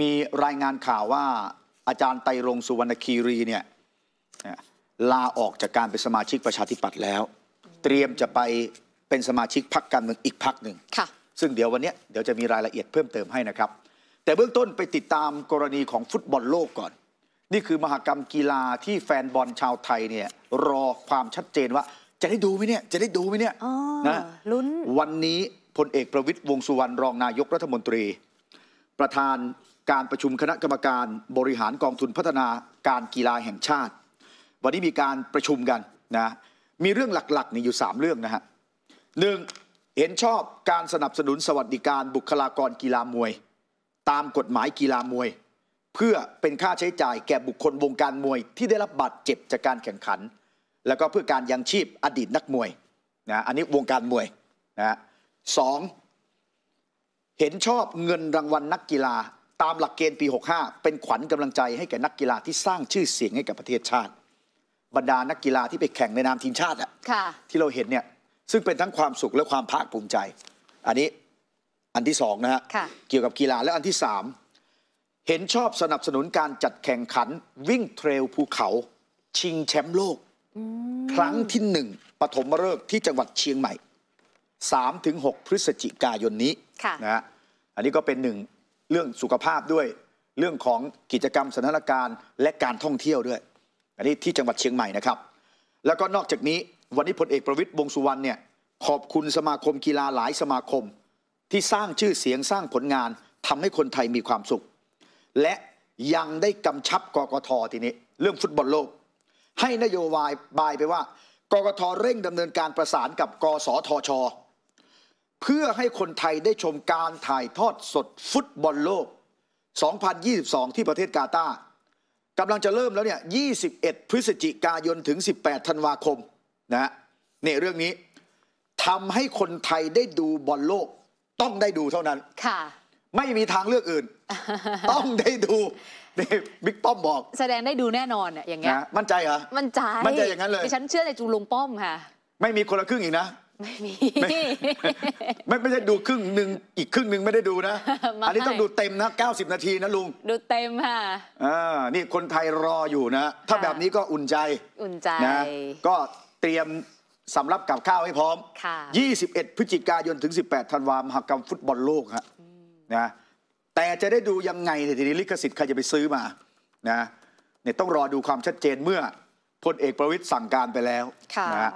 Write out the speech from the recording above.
มีรายงานข่าวว่าอาจารย์ไตรรงสุวรรณคีรีเนี่ยลาออกจากการเป็นสมาชิกประชาธิปัตย์แล้ว เตรียมจะไปเป็นสมาชิกพรรคการเมืองอีกพรรคหนึ่งซึ่งเดี๋ยววันนี้เดี๋ยวจะมีรายละเอียดเพิ่มเติมให้นะครับ แต่เบื้องต้นไปติดตามกรณีของฟุตบอลโลกก่อน นี่คือมหกรรมกีฬาที่แฟนบอลชาวไทยเนี่ยรอความชัดเจนว่าจะได้ดูไหมเนี่ยจะได้ดูไหมเนี่ยนะลุ้นวันนี้พลเอกประวิตยวงสุวรรณรองนายกรัฐมนตรีประธานการประชุมคณะกรรมการบริหารกองทุนพัฒนาการกีฬาแห่งชาติ วันนี้มีการประชุมกันนะมีเรื่องหลักๆนี่อยู่ 3 เรื่องนะฮะหนึ่งเห็นชอบการสนับสนุนสวัสดิการบุคลากรกีฬามวย ตามกฎหมายกีฬามวย เพื่อเป็นค่าใช้จ่ายแก่บุคคลวงการมวย ที่ได้รับบาดเจ็บจากการแข่งขัน แล้วก็เพื่อการยังชีพอดีตนักมวยนะอันนี้วงการมวยนะสองเห็นชอบเงินรางวัลนักกีฬาตามหลักเกณฑ์ปี65เป็นขวัญกำลังใจให้แก่นักกีฬาที่สร้างชื่อเสียงให้กับประเทศชาติ บรรดานักกีฬาที่ไปแข่งในนามทีมชาติอะ่ะที่เราเห็นเนี่ยซึ่งเป็นทั้งความสุขและความภาคภูมิใจ อันนี้อันที่สองนะฮะะเกี่ยวกับกีฬาและอันที่สามเห็นชอบสนับสนุนการจัดแข่งขันวิ่งเทรลภูเขา ชิงแชมป์โลกครั้งที่หนึ่งปฐมฤกษ์ที่จังหวัดเชียงใหม่3-6พฤศจิกายนนี้ะนะฮะอันนี้ก็เป็นหนึ่งเรื่องสุขภาพด้วยเรื่องของกิจกรรมสถานการณ์และการท่องเที่ยวด้วย อันนี้ที่จังหวัดเชียงใหม่นะครับ แล้วก็นอกจากนี้ วันนี้พลเอกประวิตยวงสุวรรณเนี่ยขอบคุณสมาคมกีฬาหลายสมาคม ที่สร้างชื่อเสียงสร้างผลงานทำให้คนไทยมีความสุข และยังได้กำชับกกททีนี้เรื่องฟุตบอลโลก ให้นโยบายบายไปว่ากกทเร่งดำเนินการประสานกับกสทชเพื่อให้คนไทยได้ชมการถ่ายทอดสดฟุตบอลโลก 2022 ที่ประเทศกาตาร์กำลังจะเริ่มแล้วเนี่ย 21 พฤศจิกายนถึง 18 ธันวาคมนะฮะเนี่ยเรื่องนี้ทำให้คนไทยได้ดูบอลโลก ต้องได้ดูเท่านั้นค่ะ ไม่มีทางเลือกอื่น ต้องได้ดูนี่บิ๊กป้อมบอก แสดงได้ดูแน่นอนอ่ะอย่างเงี้ยมั่นใจเหรอมั่นใจมั่นใจอย่างนั้นเลยดิฉันเชื่อในจูลงป้อมค่ะไม่มีคนละครึ่งอีกนะไม่มีไม่ไม่ใช่ดูครึ่งหนึ่งอีกครึ่งหนึ่งไม่ได้ดูนะ อันนี้ต้องดูเต็มนะ 90 นาทีนะลุง ดูเต็มค่ะอ่านี่คนไทยรออยู่นะ ถ้าแบบนี้ก็อุ่นใจอุ่นใจนะ ก็เตรียมสำรับกับข้าวให้พร้อมค่ะ21 พฤศจิกายนถึง 18ธันวาคมมหกรรมฟุตบอลโลกฮะนะแต่จะได้ดูยังไงเนี่ยทีนี้ลิขสิทธิ์ ใครจะไปซื้อมานะเนี่ยต้องรอดูความชัดเจนเมื่อพลเอกประวิตยสั่งการไปแล้วะนะฮะ